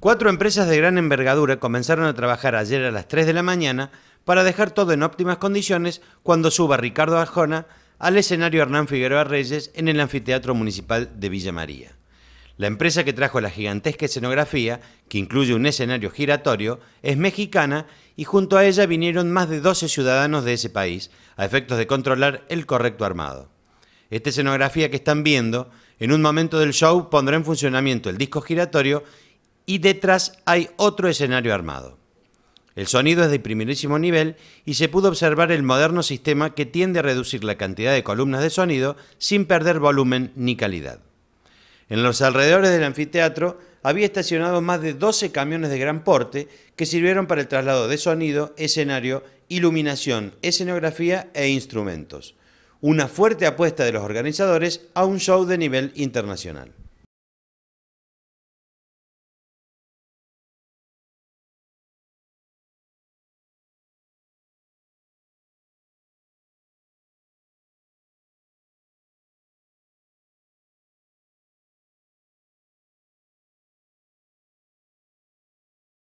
Cuatro empresas de gran envergadura comenzaron a trabajar ayer a las 3 de la mañana para dejar todo en óptimas condiciones cuando suba Ricardo Arjona al escenario Hernán Figueroa Reyes en el Anfiteatro Municipal de Villa María. La empresa que trajo la gigantesca escenografía, que incluye un escenario giratorio, es mexicana y junto a ella vinieron más de 12 ciudadanos de ese país a efectos de controlar el correcto armado. Esta escenografía que están viendo, en un momento del show pondrá en funcionamiento el disco giratorio y detrás hay otro escenario armado. El sonido es de primerísimo nivel y se pudo observar el moderno sistema que tiende a reducir la cantidad de columnas de sonido sin perder volumen ni calidad. En los alrededores del anfiteatro había estacionado más de 12 camiones de gran porte que sirvieron para el traslado de sonido, escenario, iluminación, escenografía e instrumentos. Una fuerte apuesta de los organizadores a un show de nivel internacional.